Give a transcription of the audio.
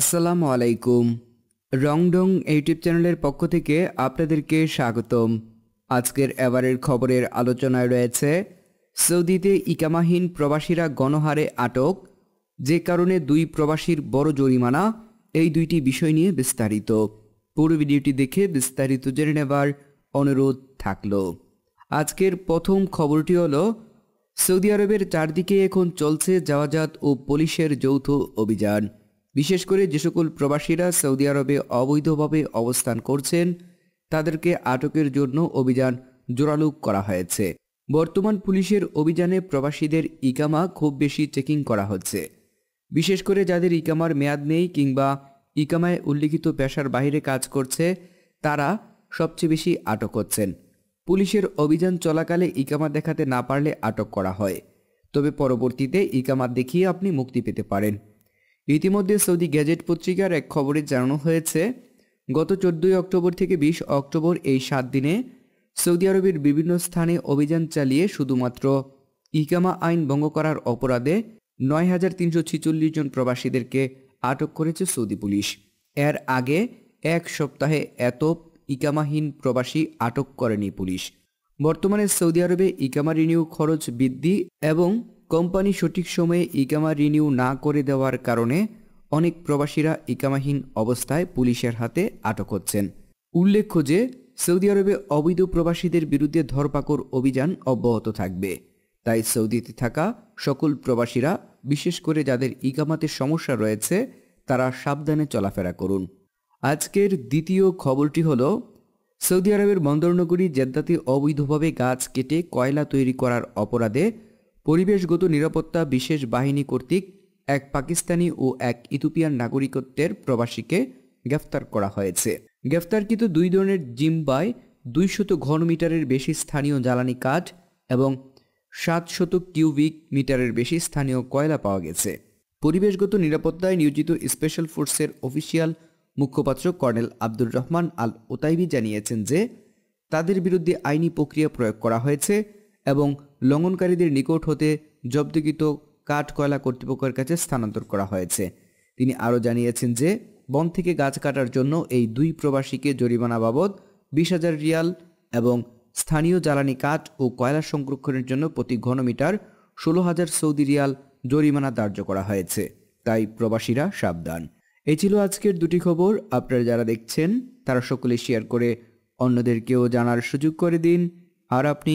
আসসালামু আলাইকুম রংডং ইউটিউব চ্যানেলের পক্ষ থেকে আপনাদেরকে স্বাগতম আজকের এবারের খবরের আলোচনায় রয়েছে সৌদিতে ইকামাহীন প্রবাসীরা গণহারে আটক যে কারণে দুই প্রবাসীর বড় জরিমানা এই দুইটি বিষয় নিয়ে বিস্তারিত পুরো ভিডিওটি দেখে বিস্তারিত জেনে নেবার অনুরোধ থাকল আজকের প্রথম খবরটি হল সৌদি আরবের চারদিকে এখন চলছে যাওয়াজাত ও পুলিশের যৌথ অভিযান বিশেষ করে যে সকল প্রবাসীরা সৌদি আরবে অবৈধভাবে অবস্থান করছেন তাদেরকে আটকের জন্য অভিযান জোরালো করা হয়েছে বর্তমান পুলিশের অভিযানে প্রবাসীদের ইকামা খুব বেশি চেকিং করা হচ্ছে বিশেষ করে যাদের ইকামার মেয়াদ নেই কিংবা ইকামায় উল্লিখিত পেশার বাহিরে কাজ করছে তারা সবচেয়ে বেশি আটক হচ্ছেন পুলিশের অভিযান চলাকালে ইকামা দেখাতে না পারলে আটক করা হয় তবে পরবর্তীতে ইকামা দেখিয়ে আপনি মুক্তি পেতে পারেন ইতিমধ্যে সৌদি গ্যাজেট পত্রিকার এক খবরে জানানো হয়েছে গত চোদ্দই অক্টোবর থেকে বিশ অক্টোবর এই সাত দিনে সৌদি আরবের বিভিন্ন স্থানে অভিযান চালিয়ে শুধুমাত্র ইকামা আইন ভঙ্গ করার অপরাধে নয় হাজার তিনশো ছিচল্লিশ জন প্রবাসীদেরকে আটক করেছে সৌদি পুলিশ এর আগে এক সপ্তাহে এত ইকামাহীন প্রবাসী আটক করেনি পুলিশ বর্তমানে সৌদি আরবে ইকামা রিনিউ খরচ বৃদ্ধি এবং কোম্পানি সঠিক সময়ে ইকামা রিনিউ না করে দেওয়ার কারণে অনেক প্রবাসীরা ইকামাহীন অবস্থায় পুলিশের হাতে আটক হচ্ছেন উল্লেখ্য যে সৌদি আরবে অবৈধ প্রবাসীদের বিরুদ্ধে ধরপাকড় অভিযান অব্যাহত থাকবে তাই সৌদিতে থাকা সকল প্রবাসীরা বিশেষ করে যাদের ইকামাতে সমস্যা রয়েছে তারা সাবধানে চলাফেরা করুন আজকের দ্বিতীয় খবরটি হল সৌদি আরবের বন্দরনগরী জেদ্দাতে অবৈধভাবে গাছ কেটে কয়লা তৈরি করার অপরাধে পরিবেশগত নিরাপত্তা বিশেষ বাহিনী কর্তৃক এক পাকিস্তানি ও এক ইথিওপিয়ান নাগরিকত্বের প্রবাসীকে গ্রেফতার করা হয়েছে গ্রেফতারকৃত দুই ধরনের জিম্বায় দুইশত মিটারের বেশি স্থানীয় জ্বালানি কাঠ এবং সাতশত কিউবিক মিটারের বেশি স্থানীয় কয়লা পাওয়া গেছে পরিবেশগত নিরাপত্তায় নিয়োজিত স্পেশাল ফোর্সের অফিসিয়াল মুখপাত্র colonel Abdur Rahman Al Otaibi জানিয়েছেন যে তাদের বিরুদ্ধে আইনি প্রক্রিয়া প্রয়োগ করা হয়েছে এবং লঙ্ঘনকারীদের নিকট হতে জব্দকৃত কাঠ কয়লা কর্তৃপক্ষের কাছে স্থানান্তর করা হয়েছে তিনি আরও জানিয়েছেন যে বন থেকে গাছ কাটার জন্য এই দুই প্রবাসীকে জরিমানা বাবদ বিশ হাজার রিয়াল এবং স্থানীয় জ্বালানি কাঠ ও কয়লা সংরক্ষণের জন্য প্রতি ঘনমিটার ষোলো হাজার সৌদি রিয়াল জরিমানা ধার্য করা হয়েছে তাই প্রবাসীরা সাবধান এ ছিল আজকের দুটি খবর আপনারা যারা দেখছেন তারা সকলে শেয়ার করে অন্যদেরকেও জানার সুযোগ করে দিন আর আপনি